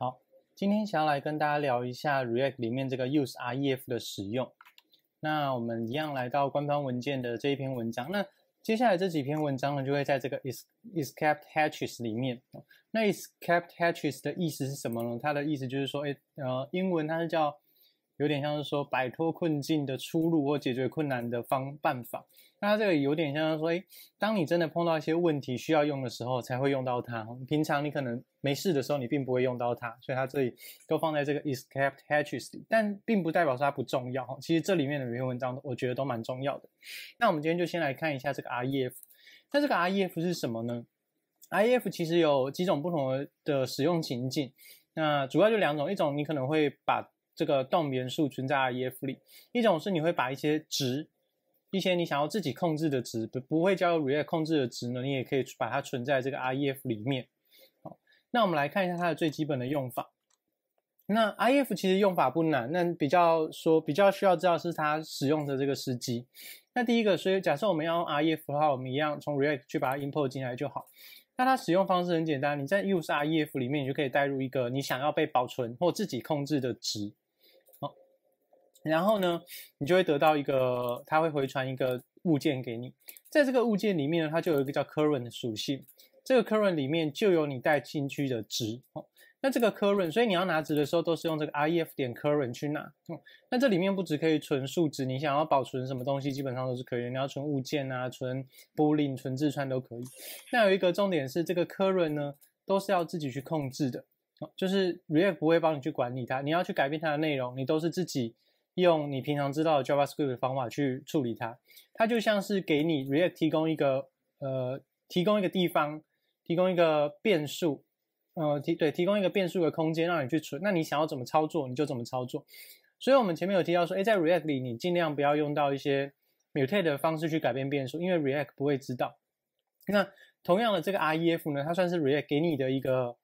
好，今天想要来跟大家聊一下 React 里面这个 useRef 的使用。那我们一样来到官方文件的这一篇文章。那接下来这几篇文章呢，就会在这个 is i s c a p h a t c h e s 里面。那 i s c a p h a t c h e s 的意思是什么呢？它的意思就是说，哎，呃，英文它是叫。有点像是说摆脱困境的出路或解决困难的方办法。那它这个有点像是说，哎，当你真的碰到一些问题需要用的时候才会用到它。平常你可能没事的时候你并不会用到它，所以它这里都放在这个 escape hatches。但并不代表说它不重要其实这里面的每篇文章，我觉得都蛮重要的。那我们今天就先来看一下这个 ref。那这个 ref 是什么呢？ref 其实有几种不同的使用情境，那主要就两种，一种你可能会把这个动元素存在 ref 里，一种是你会把一些值，一些你想要自己控制的值，不不会交入 react 控制的值呢，你也可以把它存在这个 ref 里面。好，那我们来看一下它的最基本的用法。那 ref 其实用法不难，那比较说比较需要知道是它使用的这个时机。那第一个，所以假设我们要用 ref 的话，我们一样从 react 去把它 import 进来就好。那它使用方式很简单，你在 useRef 里面，你就可以带入一个你想要被保存或自己控制的值。然后呢，你就会得到一个，它会回传一个物件给你，在这个物件里面呢，它就有一个叫 current 的属性，这个 current 里面就有你带进去的值哦。那这个 current，所以你要拿值的时候都是用这个 if 点 current 去拿。哦，那这里面不只可以存数值，你想要保存什么东西，基本上都是可以。你要存物件啊，存 boolean，存字串都可以。那有一个重点是，这个 current 呢都是要自己去控制的，哦，就是 React 不会帮你去管理它，你要去改变它的内容，你都是自己。用你平常知道 JavaScript 的方法去处理它，它就像是给你 React 提供一个呃，提供一个地方，提供一个变数，呃，提对，提供一个变数的空间让你去存。那你想要怎么操作你就怎么操作。所以，我们前面有提到说，哎，在 React 里你尽量不要用到一些 mutate 的方式去改变变数，因为 React 不会知道。那同样的，这个 ref 呢，它算是 React 给你的一个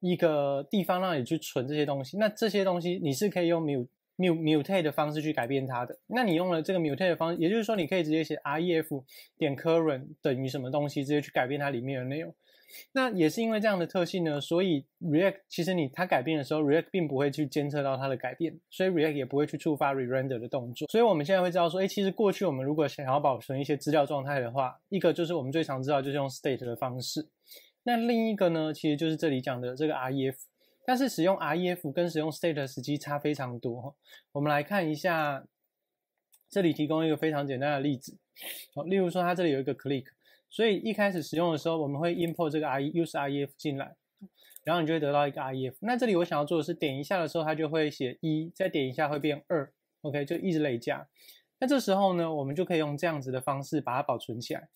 一个地方让你去存这些东西。那这些东西你是可以用 m u t t e mut mutate 的方式去改变它的，那你用了这个 mutate 的方式，也就是说，你可以直接写 ref 点 current 等于什么东西，直接去改变它里面的内容。那也是因为这样的特性呢，所以 React 其实你它改变的时候，React 并不会去监测到它的改变，所以 React 也不会去触发 re-render 的动作。所以我们现在会知道说，哎，其实过去我们如果想要保存一些资料状态的话，一个就是我们最常知道就是用 state 的方式，那另一个呢，其实就是这里讲的这个 ref。但是使用 ref 跟使用 state 时机差非常多。我们来看一下，这里提供一个非常简单的例子。例如说它这里有一个 click，所以一开始使用的时候，我们会 import 这个 use ref 进来，然后你就会得到一个 ref。那这里我想要做的是，点一下的时候它就会写一，再点一下会变二，OK 就一直累加。那这时候呢，我们就可以用这样子的方式把它保存起来。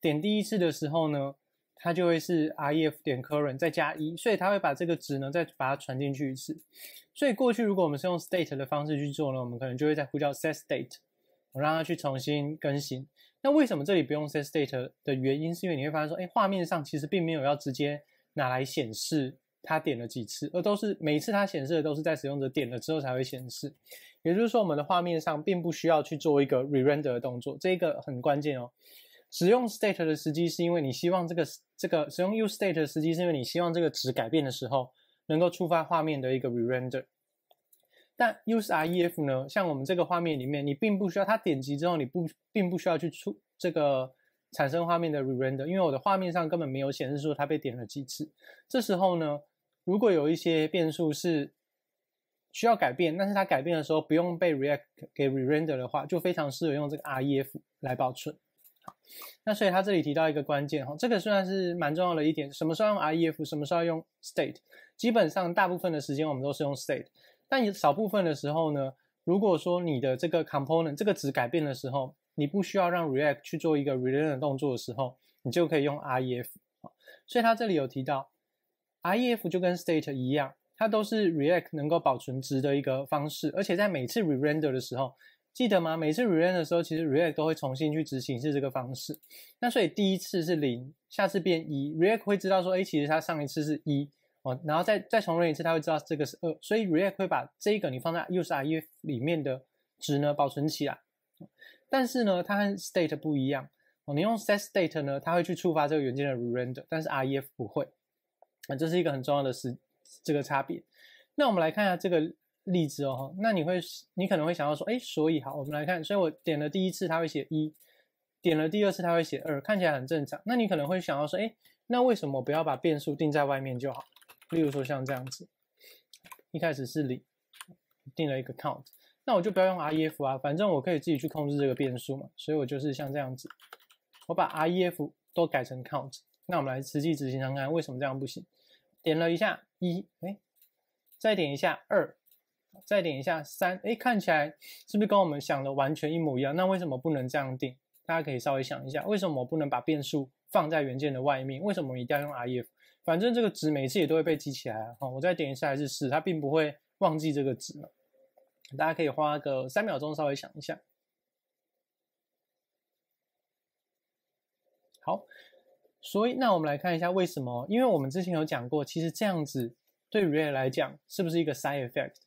点第一次的时候呢？它就会是 ref 点 current 再加一，所以它会把这个值呢再把它传进去一次。所以过去如果我们是用 state 的方式去做呢，我们可能就会再呼叫 set state，我让它去重新更新。那为什么这里不用 set state 的原因，是因为你会发现说，哎，画面上其实并没有要直接拿来显示它点了几次，而都是每一次它显示的都是在使用者点了之后才会显示。也就是说，我们的画面上并不需要去做一个 render 的动作，这个很关键哦。使用 state 的时机是因为你希望这个这个使用 use state 的时机是因为你希望这个值改变的时候能够触发画面的一个 render。但 use ref 呢？像我们这个画面里面，你并不需要它点击之后你不并不需要去触这个产生画面的 render，因为我的画面上根本没有显示说它被点了几次。这时候呢，如果有一些变数是需要改变，但是它改变的时候不用被 React 给 render 的话，就非常适合用这个 ref 来保存。那所以他这里提到一个关键哈，这个虽然是蛮重要的一点，什么时候用 ref，什么时候用 state，基本上大部分的时间我们都是用 state，但也少部分的时候呢，如果说你的这个 component 这个值改变的时候，你不需要让 react 去做一个 r e n d 动作的时候，你就可以用 ref。所以他这里有提到，ref 就跟 state 一样，它都是 react 能够保存值的一个方式，而且在每次 render 的时候。记得吗？每次 r e n 的时候，其实 React 都会重新去执行是这个方式。那所以第一次是零，下次变一，React 会知道说，哎，其实它上一次是一哦，然后再再重认一次，它会知道这个是二。所以 React 会把这个你放在 useRef 里面的值呢保存起来。但是呢，它和 state 不一样哦。你用 setState 呢，它会去触发这个元件的 render，但是 r e f 不会。啊，这是一个很重要的是这个差别。那我们来看一下这个。例子哦，那你会，你可能会想到说，哎，所以好，我们来看，所以我点了第一次，它会写一，点了第二次，它会写二，看起来很正常。那你可能会想到说，哎，那为什么不要把变数定在外面就好？例如说像这样子，一开始是零，定了一个 count，那我就不要用 ref 啊，反正我可以自己去控制这个变数嘛，所以我就是像这样子，我把 ref 都改成 count，那我们来实际执行看看，为什么这样不行？点了一下一，哎，再点一下二。再点一下三，哎，看起来是不是跟我们想的完全一模一样？那为什么不能这样定？大家可以稍微想一下，为什么我不能把变数放在元件的外面？为什么一定要用 if？反正这个值每次也都会被记起来。哈，我再点一下还是四，它并不会忘记这个值。大家可以花个三秒钟稍微想一下。好，所以那我们来看一下为什么？因为我们之前有讲过，其实这样子对 real 来讲是不是一个 side effect？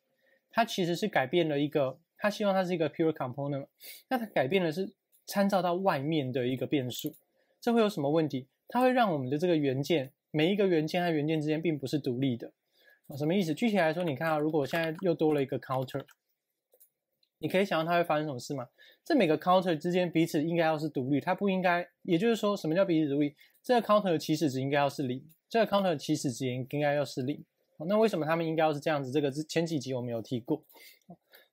它其实是改变了一个，它希望它是一个 pure component，那它改变的是参照到外面的一个变数，这会有什么问题？它会让我们的这个元件每一个元件和元件之间并不是独立的，什么意思？具体来说，你看啊，如果现在又多了一个 counter，你可以想象它会发生什么事吗？这每个 counter 之间彼此应该要是独立，它不应该，也就是说，什么叫彼此独立？这个 counter 的起始值应该要是零，这个 counter 的起始值应该要是零。那为什么他们应该要是这样子？这个是前几集我们有提过，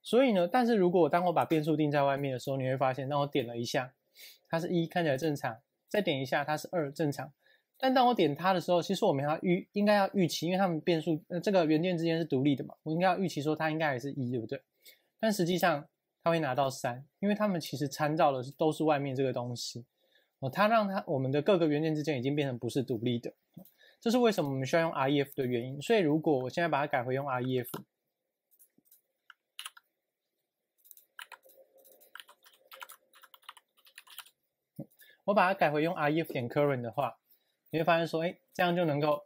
所以呢，但是如果当我把变数定在外面的时候，你会发现，当我点了一下，它是一，看起来正常；再点一下，它是二，正常。但当我点它的时候，其实我们要预应该要预期，因为他们变数呃这个元件之间是独立的嘛，我应该要预期说它应该也是一，对不对？但实际上它会拿到三，因为他们其实参照的是都是外面这个东西，哦，它让它我们的各个元件之间已经变成不是独立的。这是为什么我们需要用 r e f 的原因。所以，如果我现在把它改回用 r e f 我把它改回用 r e f 点 current 的话，你会发现说，哎，这样就能够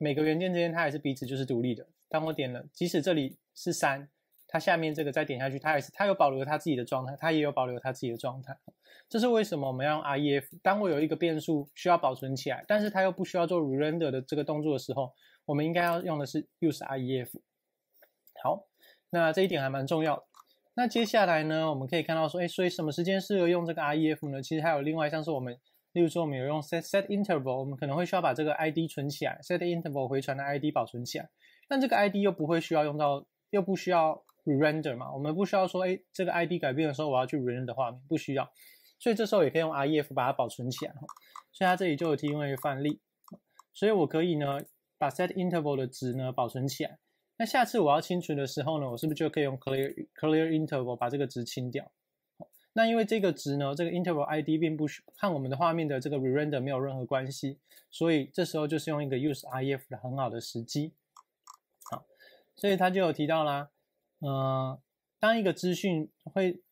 每个元件之间它也是彼此就是独立的。当我点了，即使这里是三。它下面这个再点下去，它也是它有保留它自己的状态，它也有保留它自己的状态。这是为什么我们要用 ref？当我有一个变数需要保存起来，但是它又不需要做 render 的这个动作的时候，我们应该要用的是 use ref。好，那这一点还蛮重要。那接下来呢，我们可以看到说，哎，所以什么时间适合用这个 ref 呢？其实还有另外一项是我们，例如说我们有用 set set interval，我们可能会需要把这个 id 存起来，set interval 回传的 id 保存起来，但这个 id 又不会需要用到，又不需要。render 嘛，我们不需要说，哎，这个 ID 改变的时候我要去 render 画面，不需要。所以这时候也可以用 ref 把它保存起来所以它这里就有提供一个范例。所以我可以呢，把 set interval 的值呢保存起来。那下次我要清除的时候呢，我是不是就可以用 clear clear interval 把这个值清掉？那因为这个值呢，这个 interval ID 并不和我们的画面的这个 render 没有任何关系，所以这时候就是用一个 use ref 的很好的时机。好，所以它就有提到啦。嗯，当一个资讯会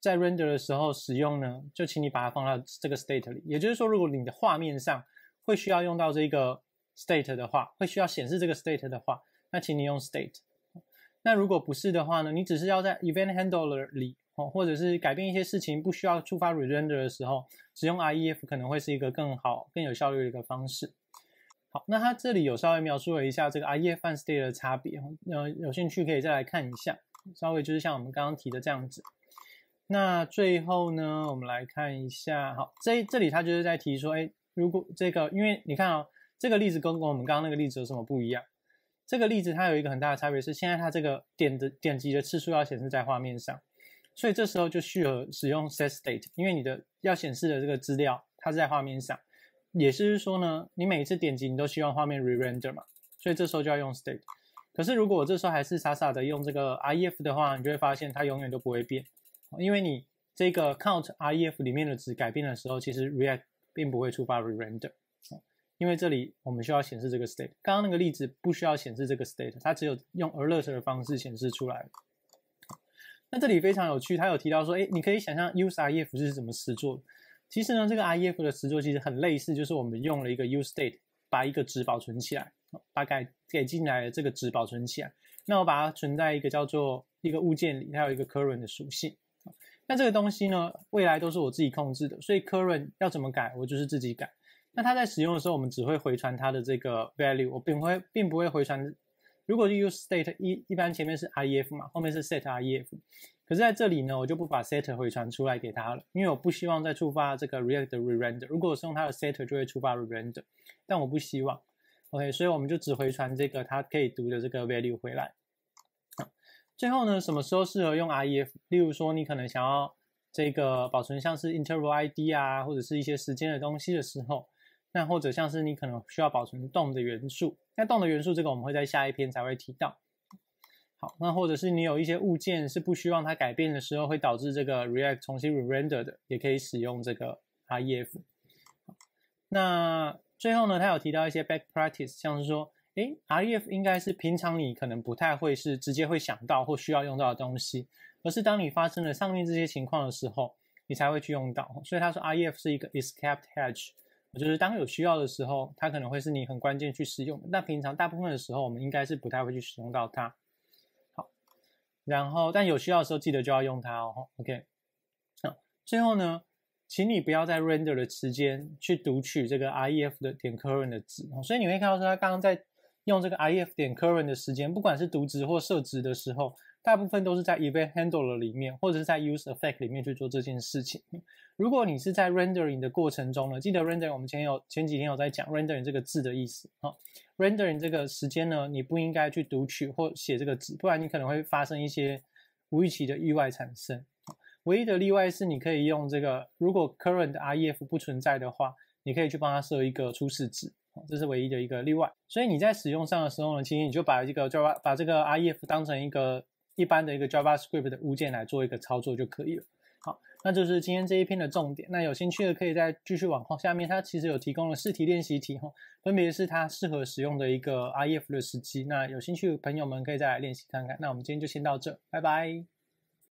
在 render 的时候使用呢，就请你把它放到这个 state 里。也就是说，如果你的画面上会需要用到这个 state 的话，会需要显示这个 state 的话，那请你用 state。那如果不是的话呢，你只是要在 event handler 里，或者是改变一些事情，不需要触发 render 的时候，使用 ref 可能会是一个更好、更有效率的一个方式。好，那它这里有稍微描述了一下这个 u s e r e state 的差别，那有兴趣可以再来看一下，稍微就是像我们刚刚提的这样子。那最后呢，我们来看一下，好，这这里它就是在提说，哎，如果这个，因为你看啊，这个例子跟我们刚刚那个例子有什么不一样？这个例子它有一个很大的差别是，现在它这个点的点击的次数要显示在画面上，所以这时候就需要使用 set state，因为你的要显示的这个资料它是在画面上。也就是说呢，你每一次点击，你都希望画面 render 嘛，所以这时候就要用 state。可是如果我这时候还是傻傻的用这个 r e f 的话，你就会发现它永远都不会变，因为你这个 count if 里面的值改变的时候，其实 React 并不会触发 render，r e 因为这里我们需要显示这个 state。刚刚那个例子不需要显示这个 state，它只有用 alert 的方式显示出来。那这里非常有趣，它有提到说，哎，你可以想象 use e f 是怎么实做。其实呢，这个 I E F 的词作其实很类似，就是我们用了一个 use state 把一个值保存起来，把改给进来的这个值保存起来。那我把它存在一个叫做一个物件里，它有一个 current 的属性。那这个东西呢，未来都是我自己控制的，所以 current 要怎么改，我就是自己改。那它在使用的时候，我们只会回传它的这个 value，我并会并不会回传。如果 use state 一一般前面是 I E F 嘛，后面是 set I E F。可是在这里呢，我就不把 setter 回传出来给他了，因为我不希望再触发这个 React 的 render。如果我是用它的 setter 就会触发 render，r e 但我不希望。OK，所以我们就只回传这个它可以读的这个 value 回来。好，最后呢，什么时候适合用 ref？例如说，你可能想要这个保存像是 interval ID 啊，或者是一些时间的东西的时候，那或者像是你可能需要保存动的元素。那动的元素这个，我们会在下一篇才会提到。好，那或者是你有一些物件是不希望它改变的时候，会导致这个 React 重新 render 的，也可以使用这个 r e f 那最后呢，他有提到一些 b a c k practice，像是说，诶 r e f 应该是平常你可能不太会是直接会想到或需要用到的东西，而是当你发生了上面这些情况的时候，你才会去用到。所以他说 r e f 是一个 escape hatch，就是当有需要的时候，它可能会是你很关键去使用。那平常大部分的时候，我们应该是不太会去使用到它。然后，但有需要的时候记得就要用它哦。OK，好，最后呢，请你不要在 render 的时间去读取这个 i e f 的点 current 的值。所以你会看到说，他刚刚在用这个 i e f 点 current 的时间，不管是读值或设值的时候。大部分都是在 event handler 里面，或者是在 use effect 里面去做这件事情。如果你是在 rendering 的过程中呢，记得 rendering 我们前有前几天有在讲 rendering 这个字的意思啊。rendering 这个时间呢，你不应该去读取或写这个字，不然你可能会发生一些无预期的意外产生。唯一的例外是你可以用这个，如果 current r if 不存在的话，你可以去帮它设一个初始值，这是唯一的一个例外。所以你在使用上的时候呢，其实你就把这个就把把这个 r if 当成一个。一般的一个 JavaScript 的物件来做一个操作就可以了。好，那就是今天这一篇的重点。那有兴趣的可以再继续往后。下面它其实有提供了试题练习题，哈，分别是它适合使用的一个 If 的时机。那有兴趣的朋友们可以再来练习看看。那我们今天就先到这，拜拜。